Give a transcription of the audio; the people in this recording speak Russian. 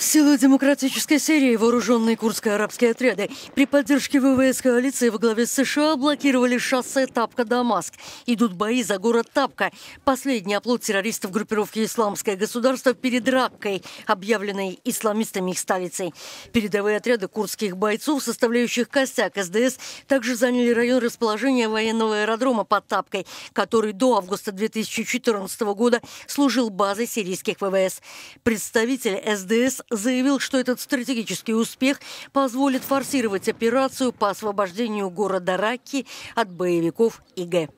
Силы демократической Сирии и вооруженные курдские арабские отряды при поддержке ВВС коалиции во главе с США блокировали шоссе Тапка-Дамаск. Идут бои за город Тапка. Последний оплот террористов группировки «Исламское государство» перед Раккой, объявленной исламистами их столицей. Передовые отряды курдских бойцов, составляющих костяк СДС, также заняли район расположения военного аэродрома под Тапкой, который до августа 2014 года служил базой сирийских ВВС. Представитель СДС заявил, что этот стратегический успех позволит форсировать операцию по освобождению города Раки от боевиков ИГ.